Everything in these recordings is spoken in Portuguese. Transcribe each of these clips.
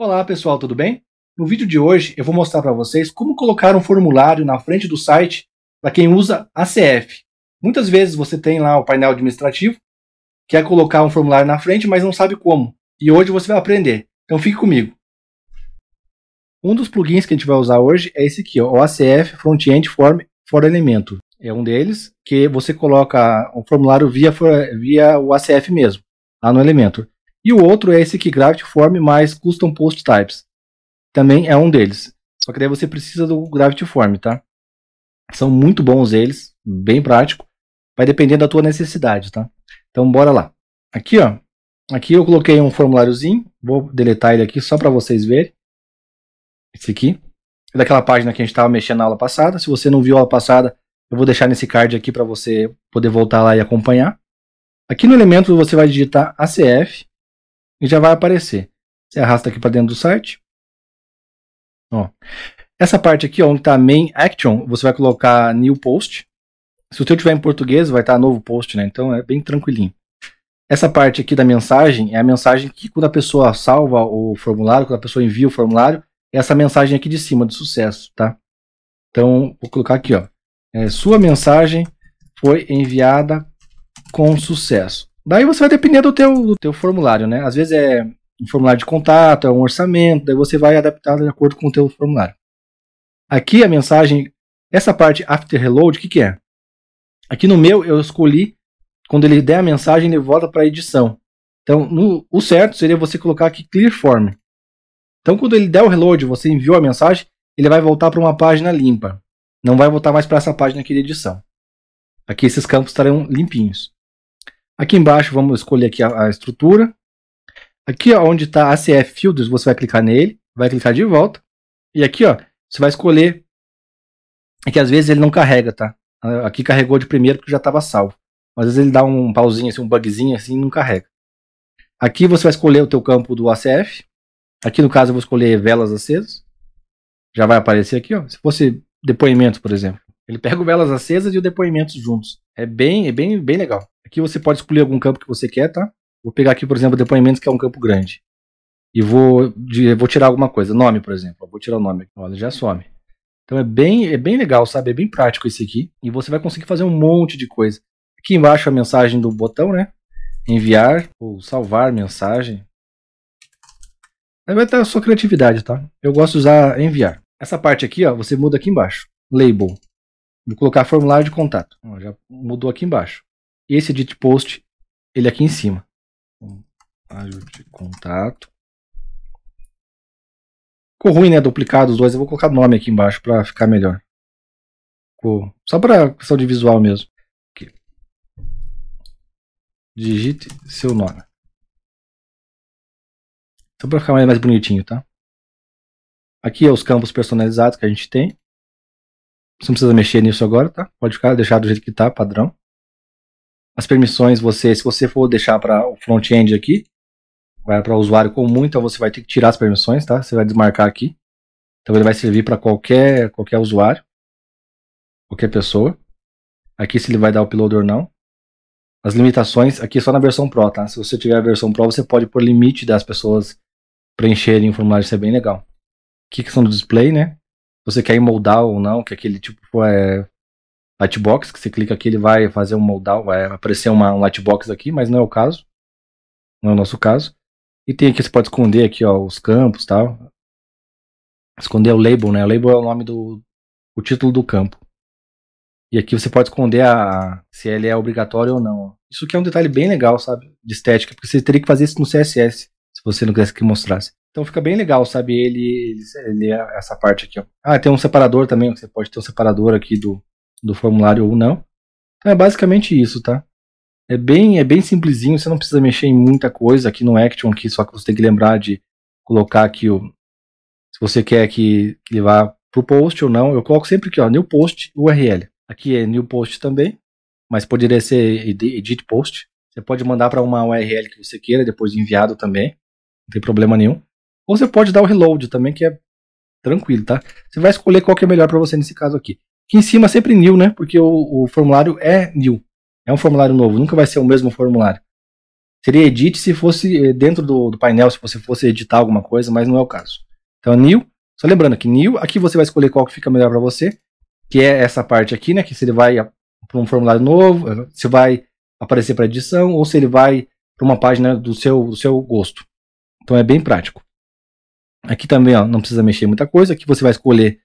Olá pessoal, tudo bem? No vídeo de hoje eu vou mostrar para vocês como colocar um formulário na frente do site para quem usa ACF. Muitas vezes você tem lá o painel administrativo, quer é colocar um formulário na frente, mas não sabe como. E hoje você vai aprender. Então fique comigo. Um dos plugins que a gente vai usar hoje é esse aqui, ó, o ACF Frontend Form for Elemento. É um deles que você coloca o formulário via, via o ACF mesmo, lá no Elementor. E o outro é esse aqui, Gravity Form mais Custom Post Types. Também é um deles. Só que daí você precisa do Gravity Form, tá? São muito bons eles, bem prático. Vai depender da tua necessidade, tá? Então bora lá. Aqui, ó. Aqui eu coloquei um formuláriozinho. Vou deletar ele aqui só para vocês verem. Esse aqui. É daquela página que a gente estava mexendo na aula passada. Se você não viu a aula passada, eu vou deixar nesse card aqui para você poder voltar lá e acompanhar. Aqui no elemento você vai digitar ACF e já vai aparecer. Você arrasta aqui para dentro do site. Ó. Essa parte aqui, onde está Main Action, você vai colocar New Post. Se o teu tiver em português, vai estar tá novo post, né? Então é bem tranquilinho. Essa parte aqui da mensagem é a mensagem que quando a pessoa salva o formulário, quando a pessoa envia o formulário, é essa mensagem aqui de cima de sucesso, tá? Então vou colocar aqui, ó. É, sua mensagem foi enviada com sucesso. Daí você vai depender do teu, do teu formulário, né? Às vezes é um formulário de contato, é um orçamento, daí você vai adaptar de acordo com o teu formulário. Aqui a mensagem, essa parte after reload, o que, que é? Aqui no meu eu escolhi, quando ele der a mensagem, ele volta para a edição. Então, no, o certo seria você colocar aqui clear form. Então, quando ele der o reload, você enviou a mensagem, ele vai voltar para uma página limpa. Não vai voltar mais para essa página aqui de edição. Aqui esses campos estarão limpinhos. Aqui embaixo vamos escolher aqui a, a estrutura. Aqui ó, onde está ACF Fields, você vai clicar nele, vai clicar de volta. E aqui ó, você vai escolher. É que às vezes ele não carrega, tá? Ah, aqui carregou de primeiro porque já estava salvo. Mas às vezes ele dá um pauzinho, assim, um bugzinho assim e não carrega. Aqui você vai escolher o teu campo do ACF. Aqui no caso eu vou escolher velas acesas. Já vai aparecer aqui, ó. Se fosse depoimentos, por exemplo. Ele pega o velas acesas e o depoimento juntos. É bem, é bem, bem legal. Aqui você pode escolher algum campo que você quer, tá? Vou pegar aqui, por exemplo, depoimentos que é um campo grande. E vou, de, vou tirar alguma coisa, nome, por exemplo. Vou tirar o nome. Olha, já some. Então é bem, é bem legal, sabe? É bem prático esse aqui. E você vai conseguir fazer um monte de coisa. Aqui embaixo a mensagem do botão, né? Enviar ou salvar mensagem. Aí vai estar a sua criatividade, tá? Eu gosto de usar enviar. Essa parte aqui, ó, você muda aqui embaixo. Label. Vou colocar formulário de contato. já mudou aqui embaixo. Esse edit post, ele é aqui em cima. Formulário de contato. Ficou ruim, né? Duplicado os dois. Eu vou colocar nome aqui embaixo para ficar melhor. Ficou... Só para questão de visual mesmo. Aqui. Digite seu nome. Só para ficar mais bonitinho, tá? Aqui é os campos personalizados que a gente tem. Você não precisa mexer nisso agora, tá? Pode ficar, deixar do jeito que tá, padrão. As permissões, você, se você for deixar para o front-end aqui, vai para o usuário comum, então você vai ter que tirar as permissões, tá? Você vai desmarcar aqui. Então ele vai servir para qualquer, qualquer usuário, qualquer pessoa. Aqui se ele vai dar upload ou não. As limitações, aqui é só na versão Pro, tá? Se você tiver a versão Pro, você pode pôr limite das pessoas preencherem o formulário, isso é bem legal. Aqui questão do display, né? você quer ir moldar ou não, que aquele tipo é lightbox, que você clica aqui, ele vai fazer um moldar, vai aparecer uma, um lightbox aqui, mas não é o caso. Não é o nosso caso. E tem aqui, você pode esconder aqui, ó, os campos tal. Esconder o label, né? O label é o nome do... o título do campo. E aqui você pode esconder a, se ele é obrigatório ou não. Isso aqui é um detalhe bem legal, sabe? De estética, porque você teria que fazer isso no CSS, se você não quisesse que mostrasse. Então fica bem legal, sabe? Ele, ele, ele é essa parte aqui, ó. Ah, tem um separador também, você pode ter um separador aqui do, do formulário ou não. Então é basicamente isso, tá? É bem, é bem simplesinho, você não precisa mexer em muita coisa aqui no Action, aqui, só que você tem que lembrar de colocar aqui o. Se você quer que, que ele vá para o post ou não, eu coloco sempre aqui, ó, new post URL. Aqui é new post também, mas poderia ser edit post. Você pode mandar para uma URL que você queira, depois enviado também, não tem problema nenhum. Ou você pode dar o reload também, que é tranquilo, tá? Você vai escolher qual que é melhor para você nesse caso aqui. Aqui em cima é sempre new, né? Porque o, o formulário é new. É um formulário novo, nunca vai ser o mesmo formulário. Seria edit se fosse eh, dentro do, do, painel, se você fosse editar alguma coisa, mas não é o caso. Então, é new. Só lembrando que new, aqui você vai escolher qual que fica melhor para você, que é essa parte aqui, né? Que se ele vai para um formulário novo, eh, se vai aparecer para edição ou se ele vai para uma página do seu, do seu gosto. Então é bem prático. Aqui também ó, não precisa mexer muita coisa. Aqui você vai escolher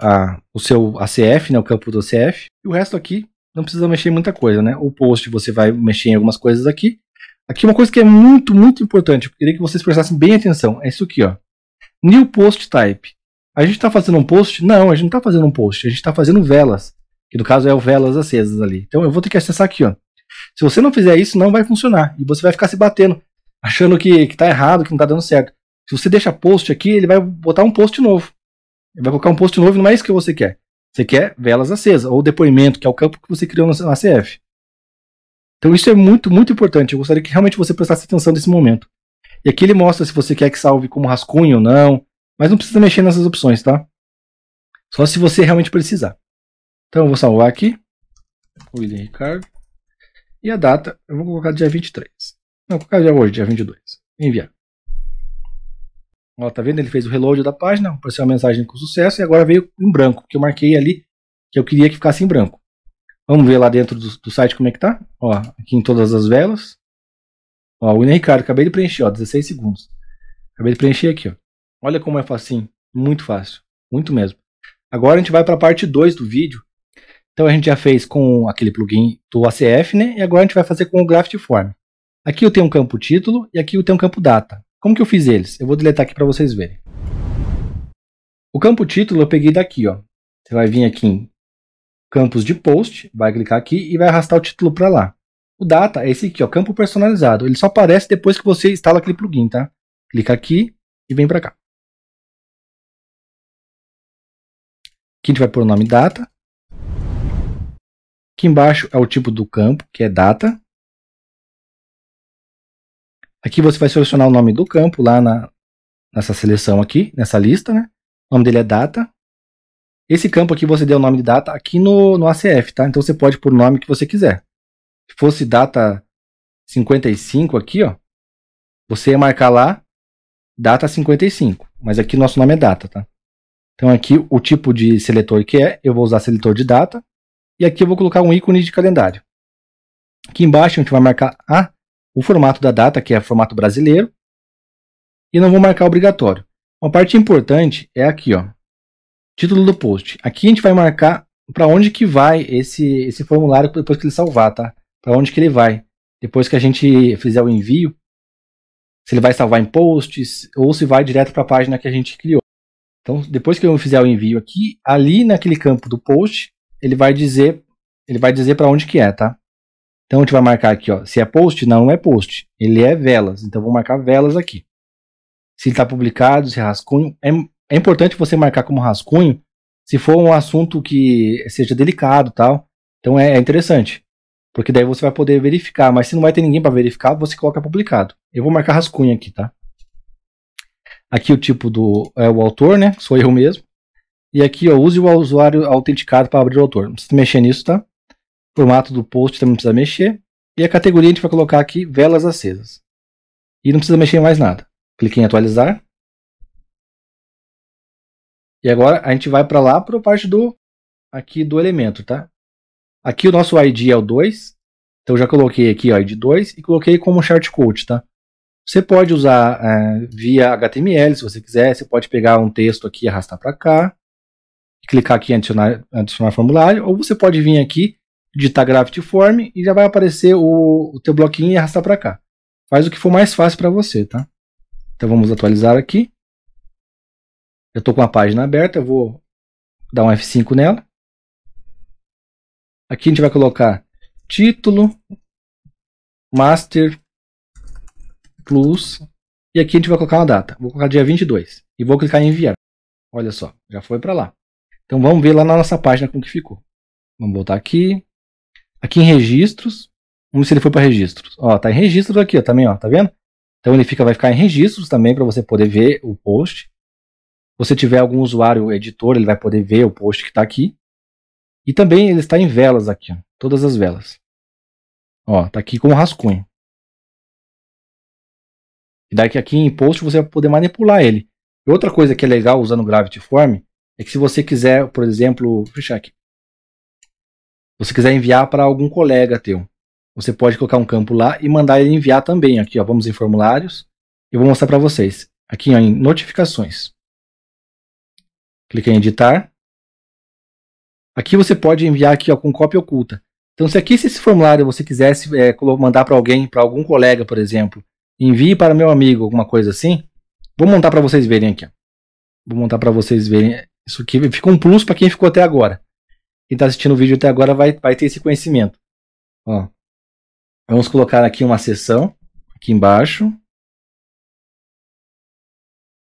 a, o seu ACF, né, o campo do ACF. E o resto aqui não precisa mexer muita coisa. Né? O post você vai mexer em algumas coisas aqui. Aqui uma coisa que é muito, muito importante. Eu queria que vocês prestassem bem atenção. É isso aqui. ó. New Post Type. A gente está fazendo um post? Não, a gente não está fazendo um post. A gente está fazendo velas. Que no caso é o velas acesas ali. Então eu vou ter que acessar aqui. ó. Se você não fizer isso, não vai funcionar. E você vai ficar se batendo. Achando que está errado, que não está dando certo. Se você deixa post aqui, ele vai botar um post novo. Ele vai colocar um post novo, não é isso que você quer. Você quer velas acesas, ou depoimento, que é o campo que você criou na CF. Então isso é muito, muito importante. Eu gostaria que realmente você prestasse atenção nesse momento. E aqui ele mostra se você quer que salve como rascunho ou não, mas não precisa mexer nessas opções, tá? Só se você realmente precisar. Então eu vou salvar aqui, William Ricardo, e a data eu vou colocar dia 23. Não, vou colocar dia hoje, dia 22. Enviar. Ó, tá vendo? Ele fez o reload da página, apareceu uma mensagem com sucesso e agora veio em branco, que eu marquei ali que eu queria que ficasse em branco. Vamos ver lá dentro do, do site como é que tá? Ó, aqui em todas as velas. Ó, o William Ricardo, acabei de preencher, ó, 16 segundos. Acabei de preencher aqui, ó. Olha como é facinho, muito fácil, muito mesmo. Agora a gente vai para a parte 2 do vídeo. Então a gente já fez com aquele plugin do ACF, né? E agora a gente vai fazer com o form Aqui eu tenho um campo título e aqui eu tenho um campo data. Como que eu fiz eles? Eu vou deletar aqui para vocês verem. O campo título eu peguei daqui, ó. Você vai vir aqui em campos de post, vai clicar aqui e vai arrastar o título para lá. O data é esse aqui, ó, campo personalizado. Ele só aparece depois que você instala aquele plugin, tá? Clica aqui e vem para cá. Aqui a gente vai pôr o nome data. Aqui embaixo é o tipo do campo, que é data. Aqui você vai selecionar o nome do campo lá na, nessa seleção aqui, nessa lista, né? O nome dele é data. Esse campo aqui você deu o nome de data aqui no, no ACF, tá? Então você pode pôr o nome que você quiser. Se fosse data 55 aqui, ó, você ia marcar lá data 55, mas aqui nosso nome é data, tá? Então aqui o tipo de seletor que é, eu vou usar seletor de data e aqui eu vou colocar um ícone de calendário. Aqui embaixo a gente vai marcar a o formato da data, que é formato brasileiro, e não vou marcar obrigatório. Uma parte importante é aqui, ó, título do post. Aqui a gente vai marcar para onde que vai esse, esse formulário depois que ele salvar, tá? Para onde que ele vai. Depois que a gente fizer o envio, se ele vai salvar em posts ou se vai direto para a página que a gente criou. Então, depois que eu fizer o envio aqui, ali naquele campo do post, ele vai dizer, ele vai dizer para onde que é, tá? Então a gente vai marcar aqui, ó, se é post, não, não é post, ele é velas, então vou marcar velas aqui. Se está publicado, se é rascunho, é, é importante você marcar como rascunho se for um assunto que seja delicado tal, então é, é interessante. Porque daí você vai poder verificar, mas se não vai ter ninguém para verificar, você coloca publicado. Eu vou marcar rascunho aqui, tá? Aqui o tipo do é o autor, né? Sou eu mesmo. E aqui, ó, use o usuário autenticado para abrir o autor. Não precisa mexer nisso, tá? formato do post também não precisa mexer. E a categoria a gente vai colocar aqui velas acesas. E não precisa mexer em mais nada. Clique em atualizar. E agora a gente vai para lá para a parte do aqui do elemento, tá? Aqui o nosso ID é o 2. Então já coloquei aqui o ID 2 e coloquei como chart code, tá? Você pode usar é, via HTML, se você quiser. Você pode pegar um texto aqui e arrastar para cá. Clicar aqui em adicionar, adicionar formulário. Ou você pode vir aqui digitar Graft Form e já vai aparecer o, o teu bloquinho e arrastar para cá. Faz o que for mais fácil para você, tá? Então vamos atualizar aqui. Eu estou com a página aberta, eu vou dar um F5 nela. Aqui a gente vai colocar título, master, plus, e aqui a gente vai colocar uma data. Vou colocar dia 22 e vou clicar em enviar. Olha só, já foi para lá. Então vamos ver lá na nossa página como que ficou. Vamos voltar aqui, Aqui em registros, vamos ver se ele foi para registros. Ó, tá em registros aqui, ó, também, ó, tá vendo? Então ele fica, vai ficar em registros também para você poder ver o post. Se você tiver algum usuário editor, ele vai poder ver o post que está aqui. E também ele está em velas aqui, ó, todas as velas. Ó, tá aqui com rascunho. E daqui aqui em post você vai poder manipular ele. Outra coisa que é legal usando o Gravity Form é que se você quiser, por exemplo, fechar aqui você quiser enviar para algum colega teu, você pode colocar um campo lá e mandar ele enviar também. Aqui, ó, vamos em formulários. Eu vou mostrar para vocês. Aqui ó, em notificações. Clique em editar. Aqui você pode enviar aqui ó, com cópia oculta. Então, se aqui se esse formulário você quisesse é, eh, mandar para alguém, para algum colega, por exemplo, envie para meu amigo, alguma coisa assim. Vou montar para vocês verem aqui. Ó. Vou montar para vocês verem. Isso aqui fica um plus para quem ficou até agora. Quem está assistindo o vídeo até agora vai, vai ter esse conhecimento. Ó, vamos colocar aqui uma sessão aqui embaixo.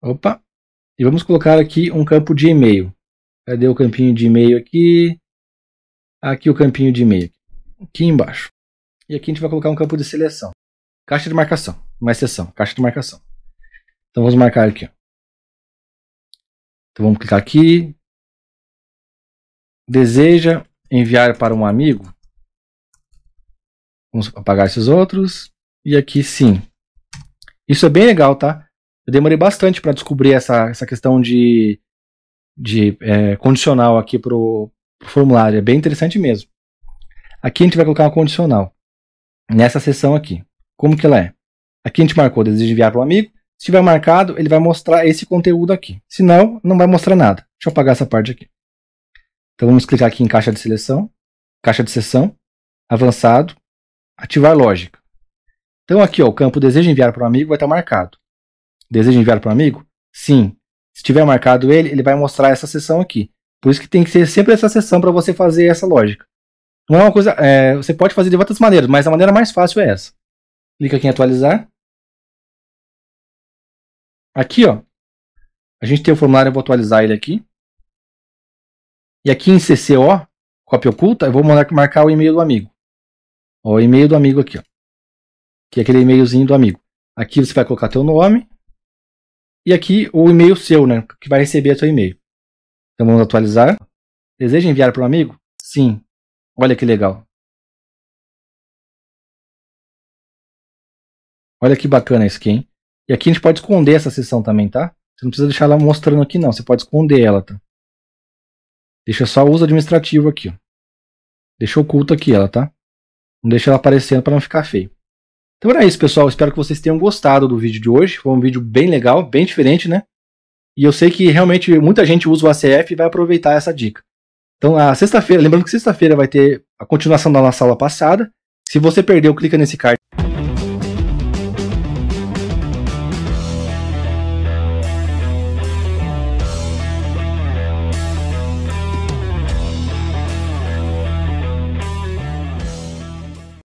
Opa! E vamos colocar aqui um campo de e-mail. Cadê o campinho de e-mail aqui? Aqui o campinho de e-mail. Aqui embaixo. E aqui a gente vai colocar um campo de seleção. Caixa de marcação. Mais sessão. Caixa de marcação. Então vamos marcar aqui. Então vamos clicar aqui. Deseja enviar para um amigo? Vamos apagar esses outros. E aqui sim. Isso é bem legal, tá? Eu demorei bastante para descobrir essa, essa questão de, de é, condicional aqui para o formulário. É bem interessante mesmo. Aqui a gente vai colocar uma condicional. Nessa seção aqui. Como que ela é? Aqui a gente marcou deseja enviar para um amigo. Se tiver marcado, ele vai mostrar esse conteúdo aqui. Se não, não vai mostrar nada. Deixa eu apagar essa parte aqui. Então vamos clicar aqui em caixa de seleção, caixa de sessão, avançado, ativar lógica. Então aqui ó, o campo deseja enviar para um amigo vai estar marcado. Deseja enviar para um amigo? Sim. Se tiver marcado ele, ele vai mostrar essa sessão aqui. Por isso que tem que ser sempre essa sessão para você fazer essa lógica. Não é uma coisa. É, você pode fazer de outras maneiras, mas a maneira mais fácil é essa. Clica aqui em atualizar. Aqui, ó. A gente tem o formulário, eu vou atualizar ele aqui. E aqui em CCO, cópia oculta, eu vou marcar o e-mail do amigo. Ó, o e-mail do amigo aqui, ó. Que é aquele e-mailzinho do amigo. Aqui você vai colocar teu nome. E aqui o e-mail seu, né? Que vai receber teu e-mail. Então vamos atualizar. Deseja enviar para um amigo? Sim. Olha que legal. Olha que bacana isso aqui, hein? E aqui a gente pode esconder essa sessão também, tá? Você não precisa deixar ela mostrando aqui não, você pode esconder ela, tá? Deixa só o uso administrativo aqui. Ó. Deixa oculto aqui ela, tá? Não deixa ela aparecendo para não ficar feio. Então era isso, pessoal. Espero que vocês tenham gostado do vídeo de hoje. Foi um vídeo bem legal, bem diferente, né? E eu sei que realmente muita gente usa o ACF e vai aproveitar essa dica. Então, a sexta-feira, lembrando que sexta-feira vai ter a continuação da nossa aula passada. Se você perdeu, clica nesse card